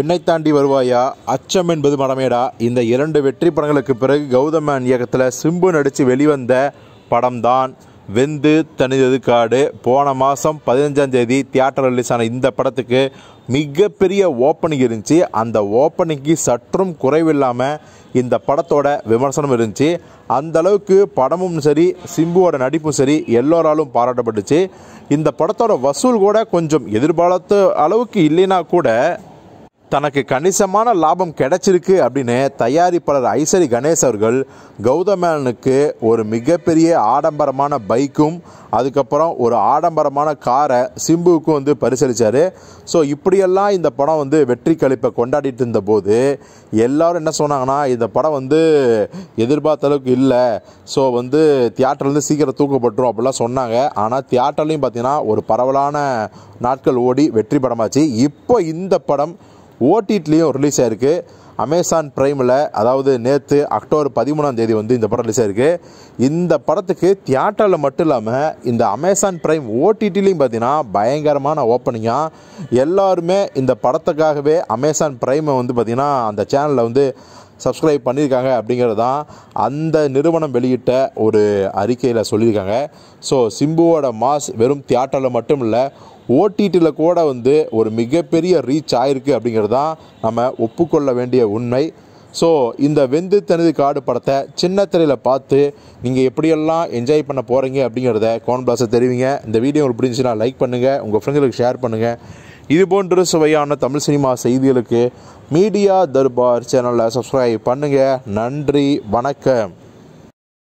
விண்ணை தாண்டி வருவாயா அச்சம் என்பது மடமேடா இந்த இரண்டு வெற்றி படங்களுக்கு பிறகு கௌதமன் இயக்கத்தில் சிம்பு நடித்து வெளிவந்த படம்தான் வெந்து தனிதது காடு போன மாதம் பதினஞ்சாம் தேதி தியேட்டர் ரிலீஸ் ஆன இந்த படத்துக்கு மிகப்பெரிய ஓப்பனிங் இருந்துச்சு அந்த ஓப்பனிங்கு சற்றும் குறைவில்லாமல் இந்த படத்தோட விமர்சனம் இருந்துச்சு அந்த அளவுக்கு படமும் சரி சிம்புவோட நடிப்பும் சரி எல்லோராலும் பாராட்டப்பட்டுச்சு இந்த படத்தோட வசூல் கூட கொஞ்சம் எதிர்பார்த்த அளவுக்கு இல்லைன்னா கூட தனக்கு கணிசமான லாபம் கிடைச்சிருக்கு அப்படின்னு தயாரிப்பாளர் ஐசரி கணேஷ் அவர்கள் கௌதமேனனுக்கு ஒரு மிகப்பெரிய ஆடம்பரமான பைக்கும் அதுக்கப்புறம் ஒரு ஆடம்பரமான காரை சிம்புவுக்கும் வந்து பரிசளித்தார் ஸோ இப்படியெல்லாம் இந்த படம் வந்து வெற்றி கழிப்பை கொண்டாடிட்டு இருந்தபோது எல்லோரும் என்ன சொன்னாங்கன்னா இந்த படம் வந்து எதிர்பார்த்த அளவுக்கு இல்லை ஸோ வந்து தியேட்டர்லேருந்து சீக்கிரம் தூக்கப்பட்டுரும் அப்படிலாம் சொன்னாங்க ஆனால் தியேட்டர்லேயும் பார்த்தீங்கன்னா ஒரு பரவலான நாட்கள் ஓடி வெற்றி படமாச்சு இப்போ இந்த படம் ஓடிடிலையும் ரிலீஸ் ஆயிருக்கு அமேசான் ப்ரைமில் அதாவது நேற்று அக்டோபர் பதிமூணாம் தேதி வந்து இந்த படம் ரிலீஸ் ஆயிருக்கு இந்த படத்துக்கு தியேட்டரில் மட்டும் இல்லாமல் இந்த அமேசான் ப்ரைம் ஓடிடிலையும் பார்த்தீங்கன்னா பயங்கரமான ஓப்பனிங்காக எல்லாருமே இந்த படத்துக்காகவே அமேசான் ப்ரைமை வந்து பார்த்திங்கன்னா அந்த சேனலில் வந்து சப்ஸ்கிரைப் பண்ணியிருக்காங்க அப்படிங்கிறது தான் அந்த நிறுவனம் வெளியிட்ட ஒரு அறிக்கையில் சொல்லியிருக்காங்க ஸோ சிம்புவோட மாஸ் வெறும் தியேட்டரில் மட்டும் இல்லை ஓடிடியில் கூட வந்து ஒரு மிகப்பெரிய ரீச் ஆயிருக்கு அப்படிங்கிறது தான் நம்ம ஒப்புக்கொள்ள வேண்டிய உண்மை ஸோ இந்த வெந்து தனது காடு படத்தை சின்ன திரையில் பார்த்து நீங்கள் எப்படியெல்லாம் என்ஜாய் பண்ண போகிறீங்க அப்படிங்கிறத கோன் பிளாஸை தெரிவிங்க இந்த வீடியோ உங்களுக்கு பிடிச்சுன்னா லைக் பண்ணுங்கள் உங்கள் ஃப்ரெண்ட்ஸுக்கு ஷேர் பண்ணுங்கள் இது போன்ற சுவையான தமிழ் சினிமா செய்திகளுக்கு மீடியா தர்பார் சேனலை சப்ஸ்கிரைப் பண்ணுங்கள் நன்றி வணக்கம்